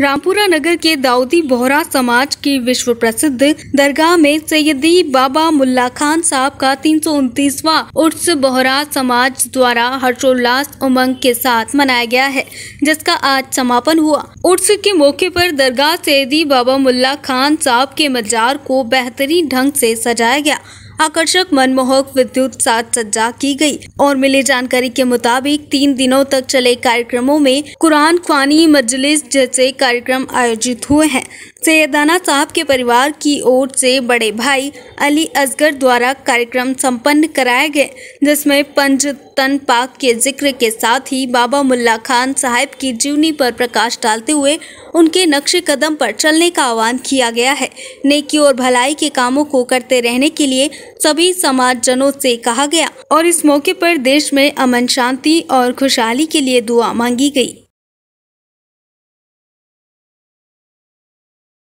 रामपुरा नगर के दाऊदी बोहरा समाज की विश्व प्रसिद्ध दरगाह में सैयदी बाबा मुल्ला खान साहब का तीन सौ उनतीसवा उर्स बोहरा समाज द्वारा हर्षोल्लास उमंग के साथ मनाया गया है जिसका आज समापन हुआ उर्स के मौके पर दरगाह सैयदी बाबा मुल्ला खान साहब के मजार को बेहतरीन ढंग से सजाया गया आकर्षक मनमोहक विद्युत साज सज्जा की गई और मिली जानकारी के मुताबिक तीन दिनों तक चले कार्यक्रमों में कुरान खानी मजलिस जैसे कार्यक्रम आयोजित हुए हैं सैदाना साहब के परिवार की ओर से बड़े भाई अली असगर द्वारा कार्यक्रम संपन्न कराए गए जिसमें तन पाक के जिक्र के साथ ही बाबा मुल्ला खान साहब की जीवनी पर प्रकाश डालते हुए उनके नक्शे कदम पर चलने का आह्वान किया गया है नेकी और भलाई के कामों को करते रहने के लिए सभी समाजजनों से कहा गया और इस मौके पर देश में अमन शांति और खुशहाली के लिए दुआ मांगी गई